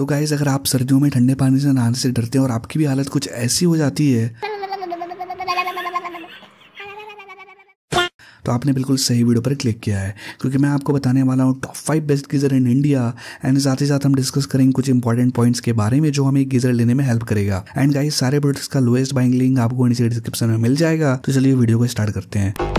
तो गाइज अगर आप सर्दियों में ठंडे पानी से नहाने से डरते हैं और आपकी भी हालत कुछ ऐसी हो जाती है तो आपने बिल्कुल सही वीडियो पर क्लिक किया है क्योंकि मैं आपको बताने वाला हूँ top five best geyser in India and साथ ही साथ हम डिस्कस करेंगे कुछ इंपॉर्टेंट पॉइंट्स के बारे में जो हमें गीज़र लेने में हेल्प करेगा एंड गाइस सारे प्रोडक्ट्स का लोएस्ट बाइंग लिंक आपको डिस्क्रिप्शन में मिल जाएगा तो चलिए वीडियो को स्टार्ट करते हैं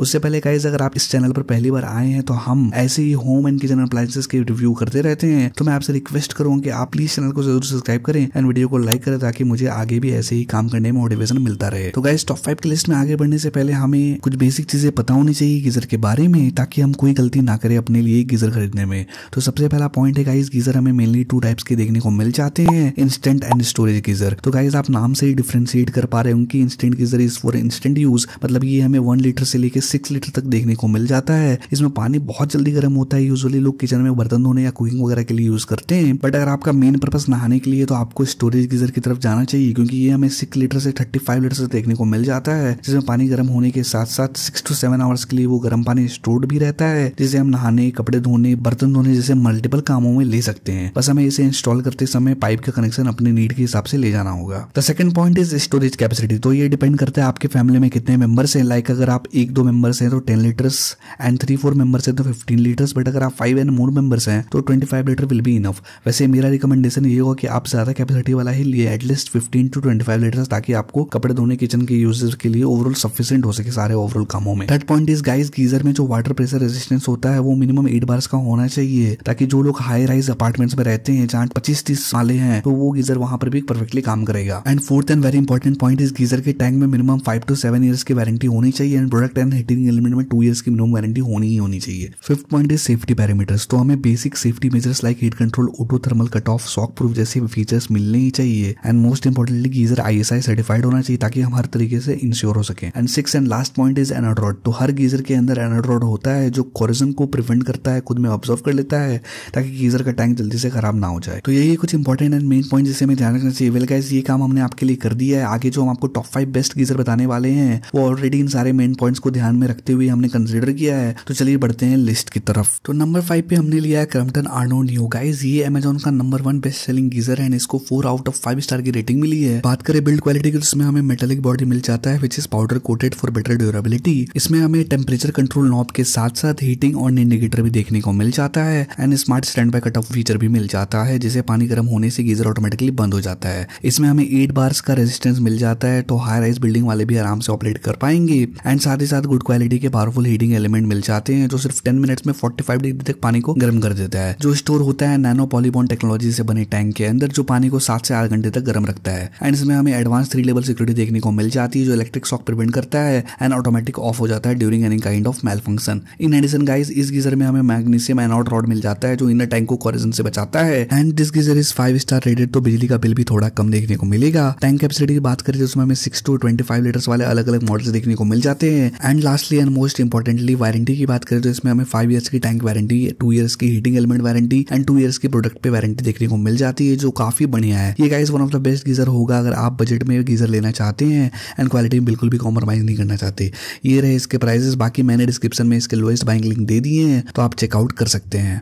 उससे पहले गाइज अगर आप इस चैनल पर पहली बार आए हैं तो हम ऐसे ही होम एंड किचन अप्लायसेज के रिव्यू करते रहते हैं तो मैं आपसे रिक्वेस्ट करूँ की आप प्लीज चैनल को जरूर सब्सक्राइब करें एंड वीडियो को लाइक करें ताकि मुझे आगे भी ऐसे ही काम करने में मोटिवेशन मिलता रहे तो गाइज टॉप फाइव की लिस्ट में आगे बढ़ने से पहले हमें कुछ बेसिक चीजें पता होनी चाहिए गीजर के बारे में ताकि हम कोई गलती ना करें अपने लिए गीजर खरीदने में तो सबसे पहला पॉइंट है गाइज गीजर हमें मेनली टू टाइप्स के देखने को मिल जाते हैं इंस्टेंट एंड स्टोरेज गीजर तो गाइज आप नाम से ही डिफ्रेंशिएट कर पा रहे होंगे instant geyser is for instant use मतलब ये हमें वन लीटर से लेकर सिक्स लीटर तक देखने को मिल जाता है इसमें पानी बहुत जल्दी गर्म होता है यूजली लोग किचन में बर्तन धोने या कुकिंग वगैरह के लिए यूज करते हैं बट अगर आपका मेन पर्पस नहाने के लिए तो आपको स्टोरेज गीजर की तरफ जाना चाहिए क्योंकि ये हमें सिक्स लीटर से थर्टी फाइव लीटर से देखने को मिल जाता है जिसमें पानी गर्म होने के साथ साथ सिक्स टू सेवन आवर्स के लिए वो गर्म पानी स्टोर्ड भी रहता है जिसे हम नहाने कपड़े धोने बर्तन धोने जैसे मल्टीपल कामों में ले सकते हैं बस हमें इसे इंस्टॉल करते समय पाइप का कनेक्शन अपने नीड के हिसाब से ले जाना होगा the second point is storage capacity तो ये डिपेंड करता है आपके फैमिली में कितने मेंबर्स हैं लाइक अगर आप एक दो मेंबर मेंबर्स हैं तो ten litres and three four members हैं तो फिफ्टीन लीटर्स बट अगर आप फाइव एंड मोर मेंबर्स हैं तो twenty five litre will be enough वैसे मेरा रिकमेंडेशन ये होगा कि आप ज़्यादा कैपेसिटी वाला ही लिए at least fifteen to twenty five litres ताकि आपको कपड़े धोने किचन के यूजेस के लिए ओवरऑल सफिशियंट हो सके सारे ओवरऑल कामों में थर्ड पॉइंट इस गाइज गीजर में जो वाटर प्रेशर रेजिस्टेंस होता है वो मिनिमम एट बार्स का होना चाहिए ताकि जो लोग हाई राइज अपार्टमेंट्स में रहते हैं जहाँ पच्चीस तीस वाले हैं तो वो गीजर वहां पर भी परफेक्टली काम करेगा and fourth and very important point इस गीजर के टैंक में minimum five to seven years की वारंटी होनी चाहिए and product and material element में टू ईयर्स की मिनिमम वारंटी होनी ही होनी चाहिए fifth point is safety parameters तो हमें basic safety measures like heat control auto thermal cut off shock proof जैसे फीचर्स मिलने ही चाहिए and most importantly geyser I certified होना चाहिए ताकि हम हर तरीके से इंश्योर हो सके and six and last point is anode rod तो हर गीजर के अंदर एनाड्रॉड होता है जो कॉरिजन को प्रिवेंट करता है खुद में ऑब्जर्व कर लेता है ताकि गीजर का टैंक जल्दी से खराब ना हो जाए तो यही कुछ इंपॉर्टेंट एंड मेन पॉइंट जिसे हमें ध्यान रखना चाहिए वेल गाइज ये काम हमने आपके लिए कर दिया है आगे जो हम आपको टॉप फाइव बेस्ट गीजर बताने वाले हैं वो ऑलरेडी इन सारे मेन पॉइंट्स को ध्यान ध्यान में रखते हुए हमने कंसिडर किया है तो चलिए बढ़ते हैं लिस्ट की तरफ तो नंबर फाइव पे हमने लिया है क्रम्पटन आर्नो न्यू गाइज ये अमेजोन का number one best selling geyser है इसको four out of five star की रेटिंग मिली है बात करें बिल्ड क्वालिटी की उसमें तो हमें मेटेलिक बॉडी मिल जाता है which is powder coated for better durability इसमें हमें टेम्परेचर कंट्रोल नॉब के साथ साथ हीटिंग और इंडिकेटर भी देखने को मिल जाता है and smart standby cut off feature भी मिल जाता है जिसे पानी गर्म होने से गीजर ऑटोमेटिकली बंद हो जाता है इसमें हमें एट बार्स का रेजिस्टेंस मिल जाता है तो हाई राइज बिल्डिंग वाले भी आराम से ऑपरेट कर पाएंगे एंड साथ ही साथ गुड गुड क्वालिटी के पावरफुल हीटिंग एलिमेंट मिल जाते हैं जो सिर्फ टेन मिनट्स में फोर्टी फाइव डिग्री तक पानी को गर्म कर देता है जो स्टोर होता है नैनो पॉलीबॉन टेक्नोलॉजी से बने टैंक के अंदर जो पानी को सात से आठ घंटे तक गर्म रखता है एंड इसमें हमें एडवांस थ्री लेवल सिक्योरिटी देखने को मिल जाती है जो इलेक्ट्रिक शॉक प्रिवेंट करता है एंड ऑटोमेटिक ऑफ हो जाता है during any kind of malfunction in addition guys इस गीजर में हमें मैग्नीशियम एनॉट रॉड मिल जाता है जो इनर टैंक को कॉरिजन से बचाता है and this geyser is five star rated तो बिजली का बिल भी थोड़ा कम देखने को मिलेगा टैंक कैपेसिटी की बात करें तो उसमें हमें six to twenty five litres वाले अलग अलग मॉडल्स देखने को मिल जाते हैं and lastly and most importantly warranty की बात करें तो इसमें हमें फाइव ईयर्स की टैंक वारंटी टू ईयर्स की heating element warranty and two years की प्रोडक्ट पे वारंटी देखने को मिल जाती है जो काफी बढ़िया है ये guys one of the best geyser होगा अगर आप बजट में गीजर लेना चाहते हैं एंड क्वालिटी में बिल्कुल भी कॉम्प्रोमाइज नहीं करना चाहते ये रहे इसके प्राइजेस बाकी मैंने डिस्क्रिप्शन में इसके लोएस्ट बाइंग लिंक दे दिए हैं तो आप चेकआउट कर सकते हैं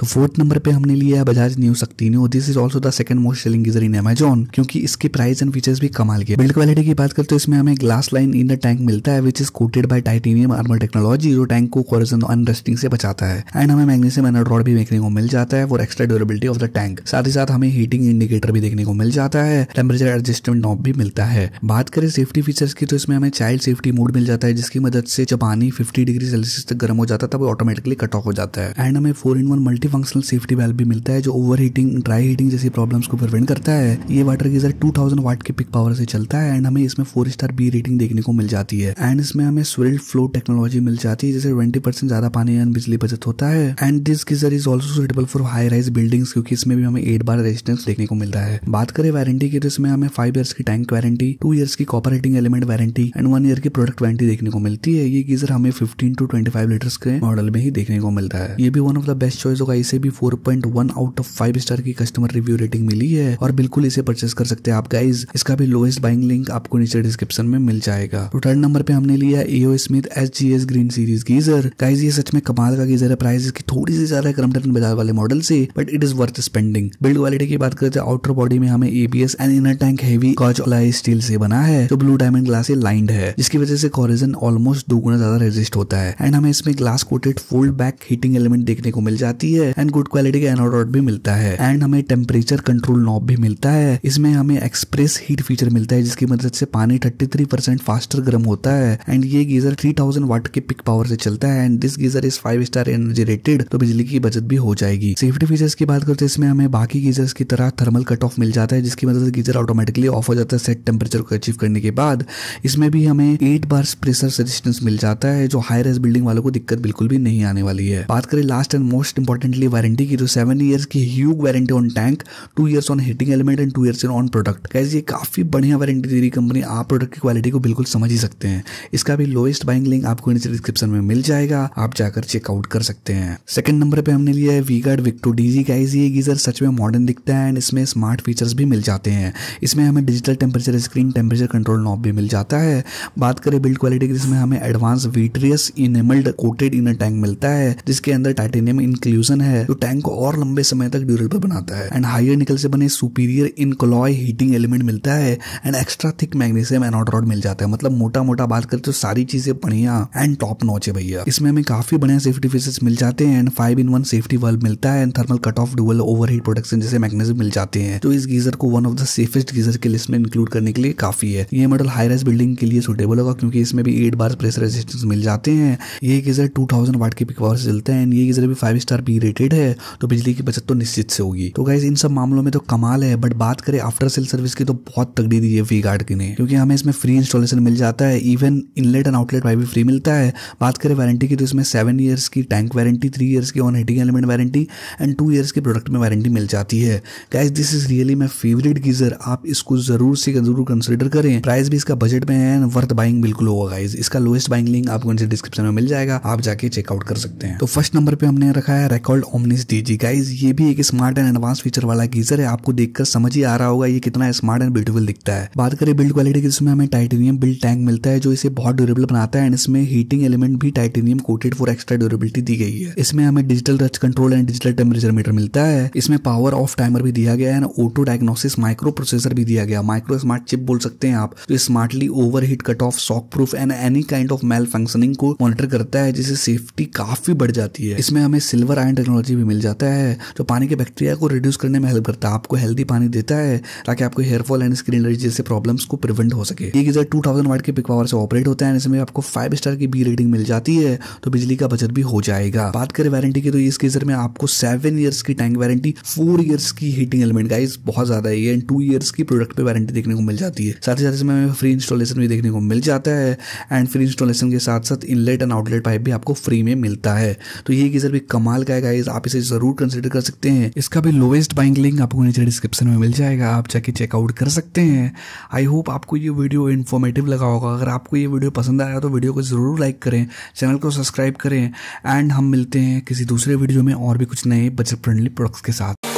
तो फोर्थ नंबर पे हमने लिया है Bajaj new new this is also the second most selling geyser in Amazon क्योंकि इसकी प्राइस एंड फीचर्स भी कमाल के बिल्ड क्वालिटी की बात करते हैं इसमें हमें glass line in the tank मिलता है which is coated by titanium armour technology जो टैंक को कॉरिजन से बचाता है एंड हमें मैग्नीशियम एनर रॉड भी देखने को मिल जाता है for extra durability of the tank साथ ही साथ हमें हीटिंग इंडिकेटर भी देखने को मिल जाता है टेम्परेचर एडजस्टमेंट नॉब भी मिलता है बात करें सेफ्टी फीचर्स की तो इसमें हमें चाइल्ड सेफ्टी मोड मिल जाता है जिसकी मदद से जब पानी फिफ्टी डिग्री सेल्सियस तक गर्म हो जाता है तब ऑटोमेटिकली कट ऑफ हो जाता है एंड हमें four in one multi multifunctional safety valve भी मिलता है जो ओवर हीटिंग ड्राई हीटिंग जैसी प्रॉब्लम्स को प्रिवेंट करता है ये वाटर गीजर 2000 वाट के पिक पावर से चलता है एंड हमें इसमें फोर स्टार बी रेटिंग देखने को मिल जाती है एंड इसमें हमें स्विल्ड फ्लो टेक्नोलॉजी मिल जाती है जिससे ट्वेंटी परसेंट ज्यादा पानी एंड बिजली बचत होता है and this geyser is also suitable for high rise buildings क्योंकि इसमें भी हमें एट बार रेजिस्टेंस देखने को मिलता है बात करें वारंटी की तो इसमें हमें फाइव ईयर्स की टैंक वारंटी टू ईयर्स की copper copper heating element warranty and one year की प्रोडक्ट वारंटी देखने को मिलती है ये गीजर हमें fifteen to twenty five litres के मॉडल में ही देखने को मिलता है ये भी one of the best choice होगा वाई से भी 4.1 आउट ऑफ फाइव स्टार की कस्टमर रिव्यू रेटिंग मिली है और बिल्कुल इसे परचेस कर सकते हैं आप गाइज इसका भी लोएस्ट बाइंग लिंक आपको नीचे डिस्क्रिप्शन में मिल जाएगा तो थर्ड नंबर पे हमने लिया A O Smith H G S green series geyser guys ये सच में कमाल का गीजर है प्राइस इसकी थोड़ी सी ज्यादा क्रम टन बाजार वाले मॉडल से but it is worth spending build quality की बात करते हैं आउटर बॉडी में हमें ABS and inner tank heavy gauge steel से बना है जो ब्लू डायमंड ग्लास से लाइंड है जिसकी वजह से कॉरिजन ऑलमोस्ट दो गुना ज्यादा रेजिस्ट होता है एंड हमें इसमें glass coated fold back heating element देखने को मिल जाती है है एंड गुड क्वालिटी का एनोड रॉड भी मिलता है एंड हमें टेम्परेचर कंट्रोल नॉब भी मिलता है इसमें हमें एक्सप्रेस हीट फीचर मिलता है जिसकी मदद से पानी परसेंट फास्टर गर्म होता है एंड ये गीजर थाउजेंड वाट के पिक पावर से चलता है and this geyser is five star energy rated तो बिजली की बचत भी हो जाएगी सेफ्टी फीचर्स की बात करते हैं इसमें हमें बाकी गीजर्स की तरह थर्मल कट ऑफ मिल जाता है जिसकी मदद से गीजर ऑटोमेटिकली ऑफ हो जाता है सेट टेम्परेचर को अचीव करने के बाद इसमें भी हमें एट बार प्रेशर रेजिस्टेंस मिल जाता है जो हाई रेस बिल्डिंग वालों को दिक्कत बिल्कुल भी नहीं आने वाली है बात करें last and most important recently warranty की जो सेवन ईयर्स की huge warranty on tank two years on heating element and two years on product कैसे ये काफ़ी बढ़िया वारंटी दे रही कंपनी आप प्रोडक्ट की क्वालिटी को बिल्कुल समझ ही सकते हैं इसका भी लोएस्ट बाइंग लिंक आपको नीचे डिस्क्रिप्शन में मिल जाएगा आप जाकर चेकआउट कर सकते हैं सेकंड नंबर पे हमने लिया है वीगार्ड विक्टो डीजी गाइज ये गीजर सच में मॉडर्न दिखता है एंड इसमें स्मार्ट फीचर्स भी मिल जाते हैं इसमें हमें digital temperature screen temperature control knob भी मिल जाता है बात करें बिल्ड क्वालिटी की इसमें हमें advance vitreous enamelled coated inner tank मिलता है जिसके अंदर टाइटेनियम इंक्लूजन है जो टैंक को और लंबे समय तक ड्यूरेबल बनाता है एंड हायर निकल से बने सुपीरियर इनकलॉय हीटिंग एलिमेंट मिलता है and extra thick magnesium anode rod मिल जाता है मतलब मोटा मोटा बात करते तो सारी चीजें बढ़िया एंड टॉप नॉच है भैया इसमें हमें काफी बढ़िया सेफ्टी फीचर्स मिल जाते हैं and five in one safety bulb मिलता है and thermal cut off dual over heat protection जैसे मैग्नेशियम मिल जाते हैं तो इस गीजर को one of the safest geyser के लिस्ट में इंक्लूड करने के लिए काफी है ये मॉडल हाई रेस बिल्डिंग के लिए सुटेबल होगा क्योंकि इसमें भी एट बार प्रेशर रेजिस्टेंस मिल जाते हैं ये गीजर टू थाउजेंड वाट के पिक पावर से चलता है एंड ये गीजर भी five star B rate related है तो बिजली की बचत तो निश्चित से होगी तो गाइज इन सब मामलों में तो कमाल है बट बात करें आफ्टर सेल सर्विस की तो बहुत तगड़ी दी है वी गार्ड की ने क्योंकि हमें इसमें फ्री इंस्टॉलेशन मिल जाता है इवन इनलेट एंड आउटलेट वाई भी फ्री मिलता है बात करें वारंटी की तो इसमें सेवन ईयर्स की टैंक वारंटी थ्री ईयर्स की on heating element warranty and two years के प्रोडक्ट में वारंटी मिल जाती है guys this is really my favourite geyser आप इसको जरूर से जरूर कंसिडर करें प्राइस भी इसका बजट में है एंड वर्थ बाइंग बिल्कुल होगा गाइज इसका लोएस्ट बाइंग लिंक आपको डिस्क्रिप्शन में मिल जाएगा आप जाके चेकआउट कर सकते हैं तो फर्स्ट नंबर पर हमने रखा है Racold Omnis D G guys ये भी एक स्मार्ट एंड एडवांस फीचर वाला गीजर है आपको देखकर समझ ही आ रहा होगा ये कितना स्मार्ट एंड ब्यूटीफुल दिखता है बात करें बिल्ड क्वालिटी की जिसमें हमें टाइटेनियम बिल्ड टैंक मिलता है जो इसे बहुत ड्यूरेबल बनाता है एंड इसमें हीटिंग एलिमेंट भी titanium coated for extra durability दी गई है इसमें हमें digital touch control and digital temperature meter मिलता है इसमें पावर ऑफ टाइमर भी दिया गया है and auto diagnosis micro processor भी दिया गया माइक्रो स्मार्ट चिप बोल सकते हैं आप जो smartly over heat cut off shock proof and any kind of malfunctioning को मॉनिटर करता है जिससे सेफ्टी काफी बढ़ जाती है इसमें हमें सिल्वर एंड टेक्नोलॉजी भी मिल जाता है जो पानी के बैक्टीरिया को रिड्यूस करने में हेल्प करता है आपको हेल्दी पानी देता है ताकि आपको hair fall and skin allergy जैसे प्रॉब्लम्स को प्रिवेंट हो सके ये गीजर टू थाउजेंड वाट के पिक पावर से ऑपरेट होता है इसमें आपको फाइव स्टार की बी रेटिंग मिल जाती है तो बिजली का बचत भी हो जाएगा बात करें वारंटी की तो इस गीजर में आपको सेवन ईयर्स की टैंक वारंटी फोर ईयर्स की हीटिंग एलिमेंट गाइज बहुत ज्यादा है एंड टू ईयर्स की प्रोडक्ट पे वारंटी देखने को मिल जाती है साथ ही साथ इसमें फ्री इंस्टॉलेशन भी देखने को मिल जाता है एंड फ्री इंस्टॉलेशन के साथ साथ इनलेट एंड आउटलेट पाइप भी आपको फ्री में मिलता है तो ये गीजर भी कमाल का है प्राइस आप इसे जरूर कंसिडर कर सकते हैं इसका भी लोवेस्ट बाइंग लिंक आपको नीचे डिस्क्रिप्शन में मिल जाएगा आप जाके चेकआउट कर सकते हैं आई होप आपको ये वीडियो इन्फॉर्मेटिव लगा होगा अगर आपको ये वीडियो पसंद आया तो वीडियो को जरूर लाइक करें चैनल को सब्सक्राइब करें एंड हम मिलते हैं किसी दूसरे वीडियो में और भी कुछ नए बजट फ्रेंडली प्रोडक्ट्स के साथ